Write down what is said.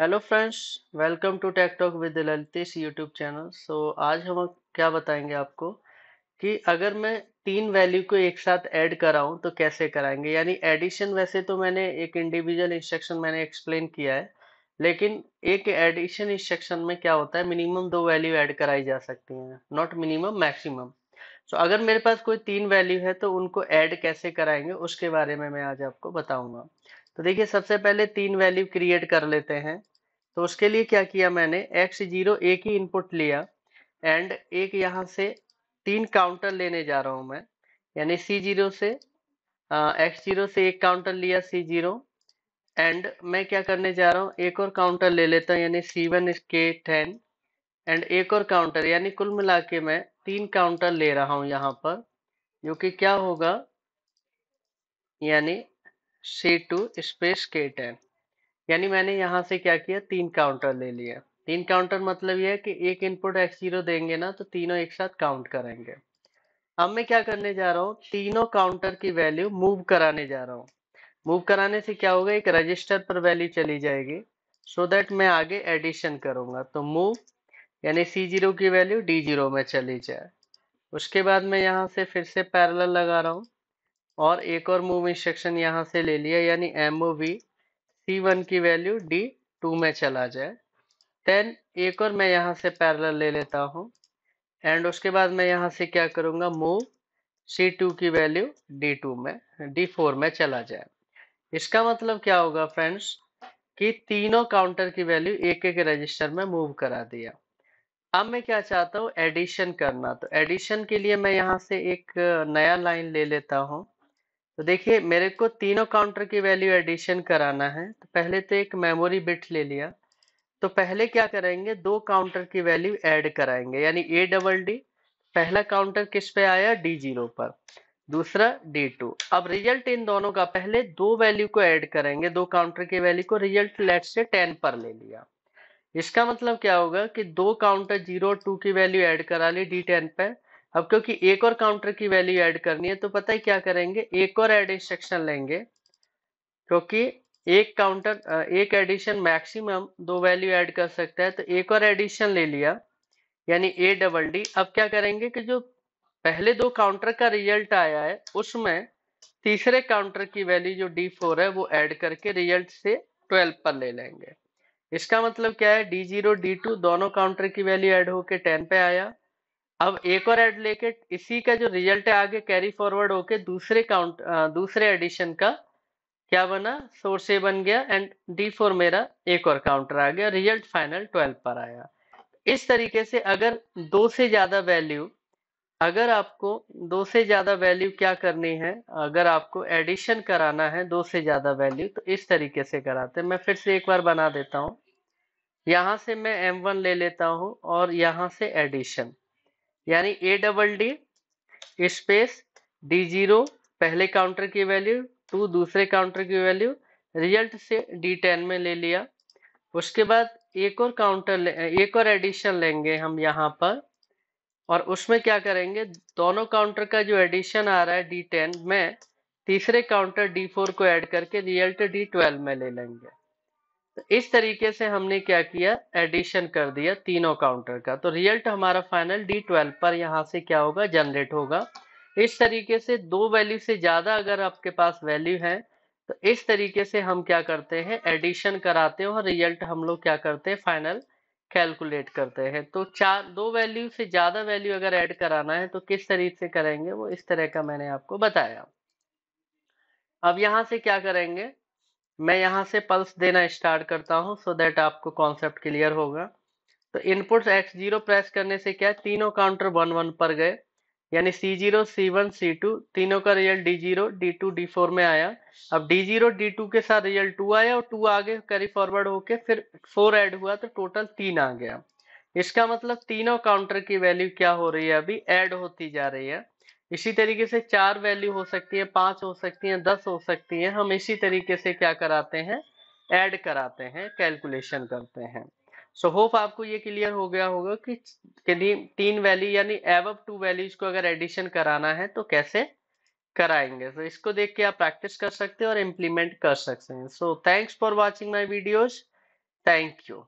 hello friends welcome to tech talk with Lalitesh YouTube channel so आज हम क्या बताएंगे आपको कि अगर मैं तीन वैल्यू को एक साथ ऐड कराऊं तो कैसे कराएंगे यानी एडिशन वैसे तो मैंने एक इंडिविजुअल इंस्ट्रक्शन मैंने एक्सप्लेन किया है लेकिन एक एडिशन इंस्ट्रक्शन में क्या होता है मिनिमम दो वैल्यू ऐड कराई जा सकती हैं नॉट मिनिमम मैक्सिमम सो अगर मेरे पास कोई तीन वैल्यू है तो उनको ऐड कैसे कराएंगे उसके बारे में मैं आज आपको बताऊंगा तो देखिए सबसे पहले तीन वैल्यू क्रिएट कर लेते हैं तो उसके लिए क्या किया मैंने एक्स जीरो एक ही इनपुट लिया एंड एक यहाँ से तीन काउंटर लेने जा रहा हूँ मैं यानी सी जीरो से एक्स जीरो से एक काउंटर लिया सी जीरो एंड मैं क्या करने जा रहा हूँ एक और काउंटर ले लेता हूँ यानी सी वन के टेन एंड एक और काउंटर यानी कुल मिला के मैं तीन काउंटर ले रहा हूँ यहाँ पर जो कि क्या होगा यानी सी टू स्पेस के टेन यानी मैंने यहाँ से क्या किया तीन काउंटर ले लिया तीन काउंटर मतलब यह है कि एक इनपुट एक्स जीरो देंगे ना तो तीनों एक साथ काउंट करेंगे अब मैं क्या करने जा रहा हूँ तीनों काउंटर की वैल्यू मूव कराने जा रहा हूँ मूव कराने से क्या होगा एक रजिस्टर पर वैल्यू चली जाएगी सो so दैट मैं आगे एडिशन करूँगा तो मूव यानी सी जीरो की वैल्यू डी जीरो में चली जाए उसके बाद मैं यहाँ से फिर से पैरल लगा रहा हूँ और एक और मूव इंस्ट्रक्शन यहाँ से ले लिया यानी M O V C one की वैल्यू डी टू में चला जाए देन एक और मैं यहाँ से पैरल ले लेता हूँ एंड उसके बाद मैं यहाँ से क्या करूँगा मूव सी टू की वैल्यू डी टू में डी फोर में चला जाए इसका मतलब क्या होगा फ्रेंड्स कि तीनों काउंटर की वैल्यू एक एक रजिस्टर में मूव करा दिया अब मैं क्या चाहता हूँ एडिशन करना तो एडिशन के लिए मैं यहाँ से एक नया लाइन ले लेता हूँ तो देखिए मेरे को तीनों काउंटर की वैल्यू एडिशन कराना है तो पहले तो एक मेमोरी बिट ले लिया तो पहले क्या करेंगे दो काउंटर की वैल्यू ऐड कराएंगे यानी ए डबल डी पहला काउंटर किस पे आया डी जीरो पर दूसरा डी टू अब रिजल्ट इन दोनों का पहले दो वैल्यू को ऐड करेंगे दो काउंटर की वैल्यू को रिजल्ट लेट से टेन पर ले लिया इसका मतलब क्या होगा कि दो काउंटर जीरो टू की वैल्यू ऐड करा ली डी टेन पर अब क्योंकि एक और काउंटर की वैल्यू ऐड करनी है तो पता है क्या करेंगे एक और ऐड इंस्ट्रक्शन लेंगे क्योंकि एक काउंटर एक एडिशन मैक्सिमम दो वैल्यू ऐड कर सकता है तो एक और एडिशन ले लिया यानी ए डबल डी अब क्या करेंगे कि जो पहले दो काउंटर का रिजल्ट आया है उसमें तीसरे काउंटर की वैल्यू जो डी फोर है वो ऐड करके रिजल्ट से ट्वेल्व पर ले लेंगे इसका मतलब क्या है डी जीरो डी टू दोनों काउंटर की वैल्यू ऐड होके टेन पे आया अब एक और एड लेके इसी का जो रिजल्ट है आगे कैरी फॉरवर्ड होके दूसरे काउंट दूसरे एडिशन का क्या बना सोर्स ए बन गया एंड डी फोर मेरा एक और काउंटर आ गया रिजल्ट फाइनल ट्वेल्व पर आया इस तरीके से अगर दो से ज्यादा वैल्यू अगर आपको दो से ज्यादा वैल्यू क्या करनी है अगर आपको एडिशन कराना है दो से ज्यादा वैल्यू तो इस तरीके से कराते मैं फिर से एक बार बना देता हूँ यहां से मैं M1 ले लेता हूँ और यहां से एडिशन यानी A double D space D zero पहले काउंटर की वैल्यू टू दूसरे काउंटर की वैल्यू रिजल्ट से डी टेन में ले लिया उसके बाद एक और काउंटर एक और एडिशन लेंगे हम यहाँ पर और उसमें क्या करेंगे दोनों काउंटर का जो एडिशन आ रहा है डी टेन में तीसरे काउंटर डी फोर को ऐड करके रिजल्ट डी ट्वेल्व में ले लेंगे तो इस तरीके से हमने क्या किया एडिशन कर दिया तीनों काउंटर का तो रिजल्ट हमारा फाइनल डी ट्वेल्व पर यहाँ से क्या होगा जनरेट होगा इस तरीके से दो वैल्यू से ज़्यादा अगर आपके पास वैल्यू है तो इस तरीके से हम क्या करते हैं एडिशन कराते हैं और रिजल्ट हम लोग क्या करते हैं फाइनल कैलकुलेट करते हैं तो चार दो वैल्यू से ज़्यादा वैल्यू अगर ऐड कराना है तो किस तरीके से करेंगे वो इस तरह का मैंने आपको बताया अब यहां से क्या करेंगे मैं यहाँ से पल्स देना स्टार्ट करता हूँ सो दैट आपको कॉन्सेप्ट क्लियर होगा तो इनपुट्स एक्स जीरो प्रेस करने से क्या तीनों काउंटर वन वन पर गए यानी C zero C one C two तीनों का result D zero D two D four में आया अब डी जीरो डी टू के साथ रिजल्ट टू आया और टू आगे करी फॉरवर्ड होके फिर फोर एड हुआ तो टोटल तीन आ गया इसका मतलब तीनों काउंटर की वैल्यू क्या हो रही है अभी एड होती जा रही है इसी तरीके से चार वैल्यू हो सकती है पांच हो सकती है दस हो सकती है हम इसी तरीके से क्या कराते हैं ऐड कराते हैं कैलकुलेशन करते हैं सो so, होप आपको ये क्लियर हो गया होगा कि यदि तीन वैल्यू यानी एव टू वैल्यूज को अगर एडिशन कराना है तो कैसे कराएंगे सो so, इसको देख के आप प्रैक्टिस कर सकते हैं और इम्प्लीमेंट कर सकते हैं so thanks for watching my videos thank you